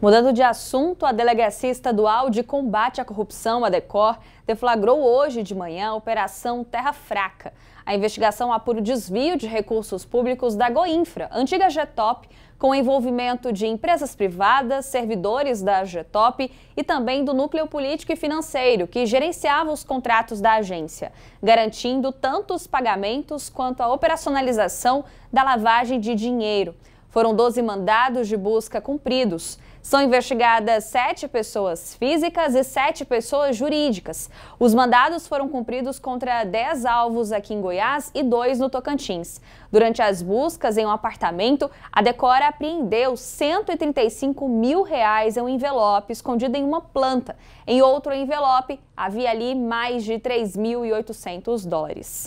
Mudando de assunto, a Delegacia Estadual de Combate à Corrupção, a DECOR, deflagrou hoje de manhã a Operação Terra Fraca. A investigação apura o desvio de recursos públicos da Goinfra, antiga Getop, com envolvimento de empresas privadas, servidores da Getop e também do núcleo político e financeiro, que gerenciava os contratos da agência, garantindo tanto os pagamentos quanto a operacionalização da lavagem de dinheiro. Foram 12 mandados de busca cumpridos. São investigadas sete pessoas físicas e sete pessoas jurídicas. Os mandados foram cumpridos contra 10 alvos aqui em Goiás e dois no Tocantins. Durante as buscas em um apartamento, a Decora apreendeu 135 mil reais em um envelope escondido em uma planta. Em outro envelope, havia ali mais de 3.800 dólares.